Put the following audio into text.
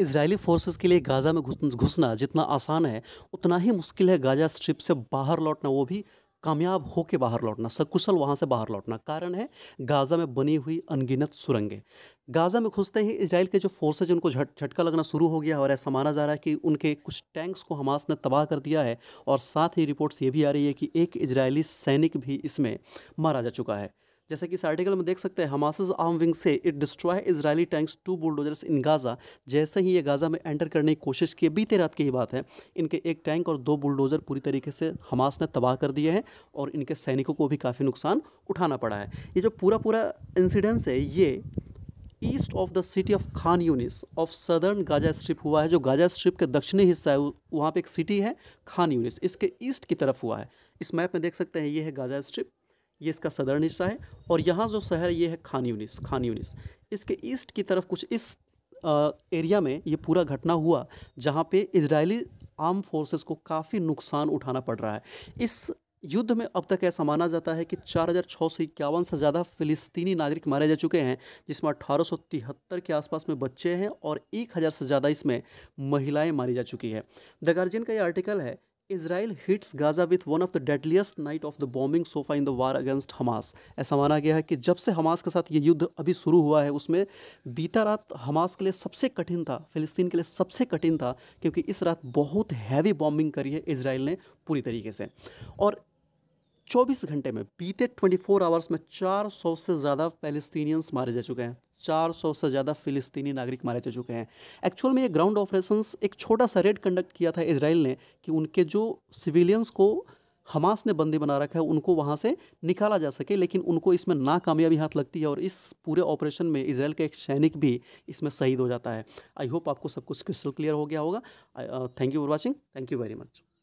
Israeli forces के लिए Gaza में घुसना जितना आसान है उतना ही मुश्किल है गाज़ा स्ट्रिप से बाहर लौटना वो भी कामयाब होकर बाहर लौटना सकुशल वहाँ से बाहर लौटना कारण है गाज़ा में बनी हुई अनगिनत सुरंगें गाज़ा में घुसते ही इसराइल के जो फोर्सेज उनको झट झटका लगना शुरू हो गया और ऐसा माना जा रहा है कि उनके कुछ टैंक्स को हमास ने तबाह कर दिया है और साथ ही रिपोर्ट्स ये भी आ रही है कि एक इजरायली सैनिक भी इसमें मारा जा चुका है जैसे कि इस आर्टिकल में देख सकते हैं हमासज़ आर्म विंग से it destroy Israeli tanks two bulldozers in Gaza जैसे ही ये गाज़ा में एंटर करने की कोशिश की बीते रात की ही बात है इनके एक टैंक और दो बुलडोज़र पूरी तरीके से हमास ने तबाह कर दिए हैं और इनके सैनिकों को भी काफ़ी नुकसान उठाना पड़ा है ये जो पूरा पूरा इंसिडेंस है ये east of the city of Khan Younis of southern Gaza strip हुआ है जो गाजा स्ट्रिप के दक्षिणी हिस्सा है वहाँ पर एक सिटी है खान यूनिस इसके ईस्ट की तरफ हुआ है इस मैप में देख सकते हैं ये है गाजा स्ट्रिप ये इसका सदर्न हिस्सा है और यहाँ जो शहर ये है खान यूनिस खान यूनिस इसके ईस्ट की तरफ कुछ इस आ, एरिया में ये पूरा घटना हुआ जहाँ पे इजरायली आर्म फोर्सेस को काफ़ी नुकसान उठाना पड़ रहा है इस युद्ध में अब तक ऐसा माना जाता है कि चार हज़ार छः सौ इक्यावन से ज़्यादा फ़िलिस्तीनी नागरिक मारे जा चुके हैं जिसमें अठारह सौ तिहत्तर के आसपास में बच्चे हैं और एक हज़ार से ज़्यादा इसमें महिलाएं मारी जा चुकी हैं द गार्जियन का ये आर्टिकल है Israel hits Gaza with one of the deadliest night of the bombing so far in the war against Hamas ऐसा माना गया है कि जब से हमास के साथ ये युद्ध अभी शुरू हुआ है उसमें बीता रात हमास के लिए सबसे कठिन था फिलिस्तीन के लिए सबसे कठिन था क्योंकि इस रात बहुत हैवी बॉम्बिंग करी है इसराइल ने पूरी तरीके से और चौबीस घंटे में बीते ट्वेंटी फोर आवर्स में चार सौ से ज़्यादा पैलेस्टीनियंस मारे जा चुके हैं चार सौ से ज़्यादा फिलिस्तीनी नागरिक मारे जा चुके हैं एक्चुअल में ये ग्राउंड ऑपरेशंस एक छोटा सा रेड कंडक्ट किया था इसराइल ने कि उनके जो सिविलियंस को हमास ने बंदी बना रखा है उनको वहाँ से निकाला जा सके लेकिन उनको इसमें नाकामयाबी हाथ लगती है और इस पूरे ऑपरेशन में इसराइल का एक सैनिक भी इसमें शहीद हो जाता है आई होप आपको सब कुछ क्रिस्टल क्लियर हो गया होगा thank you for watching thank you very much